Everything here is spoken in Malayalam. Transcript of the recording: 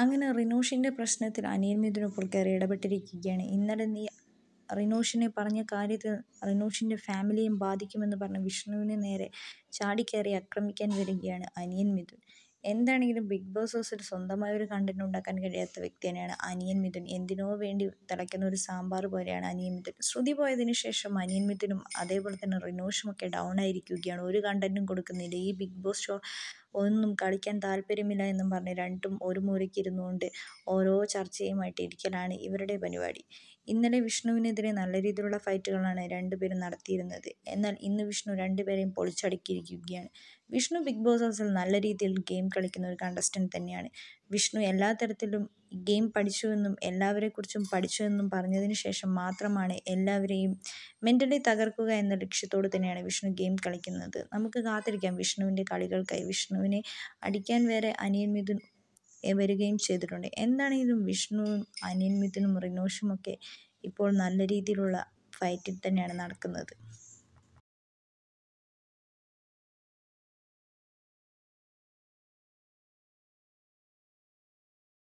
അങ്ങനെ റിനോഷിൻ്റെ പ്രശ്നത്തിൽ അനിയൻ മിഥുന് ഇടപെട്ടിരിക്കുകയാണ് ഇന്നലെ നീ റിനോഷിനെ പറഞ്ഞ കാര്യത്തിൽ റിനോഷിൻ്റെ ഫാമിലിയും ബാധിക്കുമെന്ന് പറഞ്ഞ് വിഷ്ണുവിനെ നേരെ ചാടിക്കയറി ആക്രമിക്കാൻ വരികയാണ് അനിയൻ മിഥുൻ എന്താണെങ്കിലും ബിഗ് ബോസ് ഹൗസിൽ സ്വന്തമായ ഒരു കണ്ടന്റ് ഉണ്ടാക്കാൻ കഴിയാത്ത വ്യക്തി തന്നെയാണ് അനിയൻ മിഥുൻ എന്തിനോ വേണ്ടി തിളയ്ക്കുന്ന ഒരു സാമ്പാർ പോലെയാണ് അനിയൻ മിഥുൻ ശ്രുതി പോയതിനു ശേഷം അനിയൻ മിഥുനും അതേപോലെ തന്നെ റിനോഷും ഒക്കെ ഡൗൺ ആയിരിക്കുകയാണ് ഒരു കണ്ടന്റും കൊടുക്കുന്നില്ല ഈ ബിഗ് ബോസ് ഷോ ഒന്നും കളിക്കാൻ താല്പര്യമില്ല എന്നും പറഞ്ഞ് രണ്ടും ഒരു മൂലയ്ക്കിരുന്നു കൊണ്ട് ഓരോ ചർച്ചയുമായിട്ട് ഇരിക്കലാണ് ഇവരുടെ പരിപാടി ഇന്നലെ വിഷ്ണുവിനെതിരെ നല്ല രീതിയിലുള്ള ഫൈറ്റുകളാണ് രണ്ടുപേരും നടത്തിയിരുന്നത് എന്നാൽ ഇന്ന് വിഷ്ണു രണ്ടുപേരെയും പൊളിച്ചടുക്കിയിരിക്കുകയാണ് വിഷ്ണു ബിഗ് ബോസ് ഹൗസിൽ നല്ല രീതിയിൽ ഗെയിം കളിക്കുന്ന ഒരു കണ്ടസ്റ്റൻറ്റ് തന്നെയാണ് വിഷ്ണു എല്ലാ തരത്തിലും ഗെയിം പഠിച്ചുവെന്നും എല്ലാവരെക്കുറിച്ചും പഠിച്ചുവെന്നും പറഞ്ഞതിന് ശേഷം മാത്രമാണ് എല്ലാവരെയും മെൻ്റലി തകർക്കുക എന്ന ലക്ഷ്യത്തോട് തന്നെയാണ് വിഷ്ണു ഗെയിം കളിക്കുന്നത് നമുക്ക് കാത്തിരിക്കാം വിഷ്ണുവിൻ്റെ കളികൾക്കായി വിഷ്ണുവിനെ അടിക്കാൻ വരെ അനിയൻ മിഥുൻ വരികയും ചെയ്തിട്ടുണ്ട് എന്താണെങ്കിലും വിഷ്ണുവും അനിയൻ മിഥുനും റിനോഷുമൊക്കെ ഇപ്പോൾ നല്ല രീതിയിലുള്ള ഫൈറ്റിൽ തന്നെയാണ് നടക്കുന്നത്